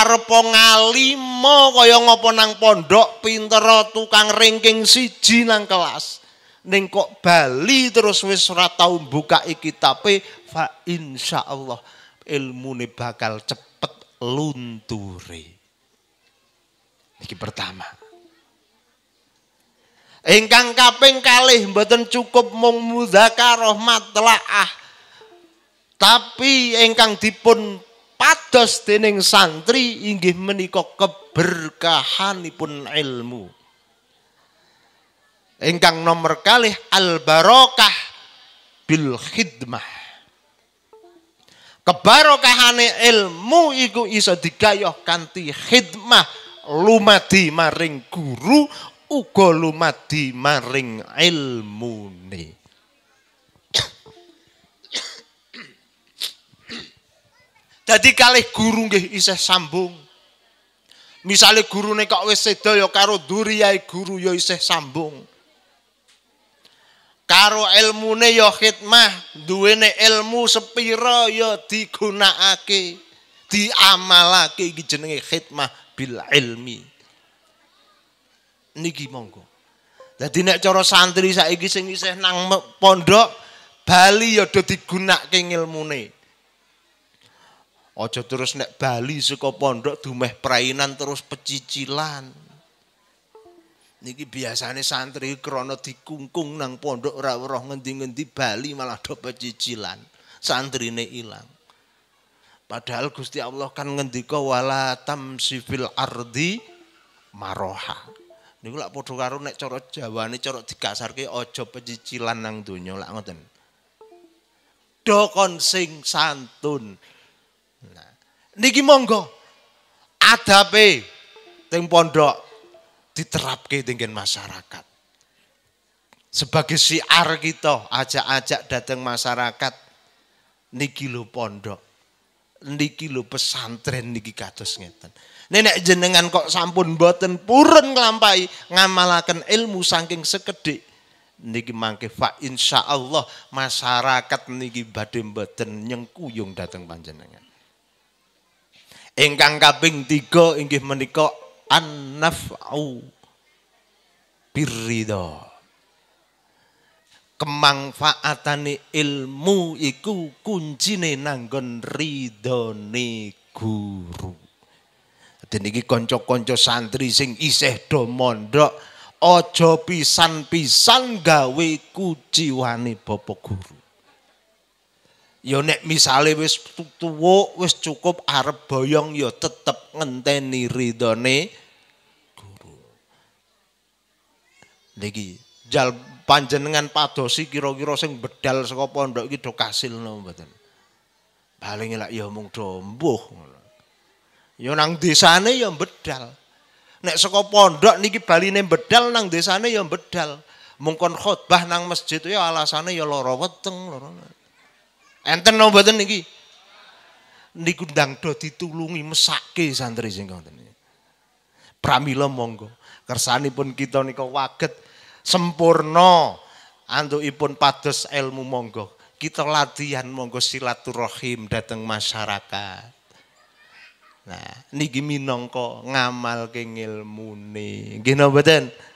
arepo ngalimo kaya ngopo nang pondok pinter tukang ranking siji nang kelas ning kok bali terus wis ora tau mbukaki kitabe fa insyaallah ilmune bakal cepet lunture iki pertama ingkang kaping kalih mboten cukup mung mudzakarah matlaah tapi ingkang dipun kados dening santri inggih menika keberkahanipun ilmu. Ingkang nomor kalih al barokah bil khidmah. Kebarokahane ilmu iku iso digayoh kanthi khidmah lumadi maring guru uga lumadi maring ilmune. Dadi kalih guru nggih isih sambung. Misale gurune kok wis seda ya karo duriyae guru ya isih sambung. Karo ilmune ya khidmah, duwene ilmu sepira ya digunakake, diamalake iki jenenge khidmah bil ilmi. Niki monggo. Dadi nek cara santri saiki sing isih nang pondok bali ya do digunakake ilmune. Aja terus nek Bali saka pondok dumeh prainan terus pecicilan. Niki biasane santri krana dikungkung nang pondok ora weruh ngendi-ngendi Bali malah do pecicilan. Santrine ilang. Padahal Gusti Allah kan ngendika wala tam tamsifil ardi maroha. Niku lak padha karo nek cara Jawane cara digasarke aja pecicilan nang donya lak ngoten. Do kon sing santun. Nah, niki monggo adape teng pondok diterapke dengan masyarakat. Sebagai siar kita ajak-ajak datang masyarakat niki lu pondok. Niki lu pesantren niki katus ngeten. Nenek jenengan kok sampun boten purun ngelampai ngamalakan ilmu saking sekedhik niki mangke fa Insya Allah masyarakat niki badem boten nyengkuyung datang panjenengan. ingkang kaping tiga inggih menika annafu birrido kemanfaatane ilmu iku kuncine nanggon ridone guru dan ini konco-konco santri sing iseh do mondok ojo pisan-pisan gawe kuciwani bapak guru Ya nek misale wis tuwa wis cukup arep boyong ya tetep ngenteni ridhone guru. Lagi jal panjenengan padosi kira-kira sing bedal saka pondok iki do kasilno mboten. Paling lak ya mung do mbuh ngono. Ya nang desane ya bedal. Nek saka pondok niki baline bedal nang desane ya bedal. Mungkin khotbah nang masjid itu ya alasannya ya loro weteng loro. Enten no boten niki. Niku ndang do ditulungi mesake santri sing ngoten niki. Pramila monggo. Kersanipun kita nika waget sempurna antukipun pados ilmu monggo. Kita latihan monggo silaturahim dateng masyarakat. Nah, niki minangka ngamal ke ilmune. Nggih no boten? Nggih.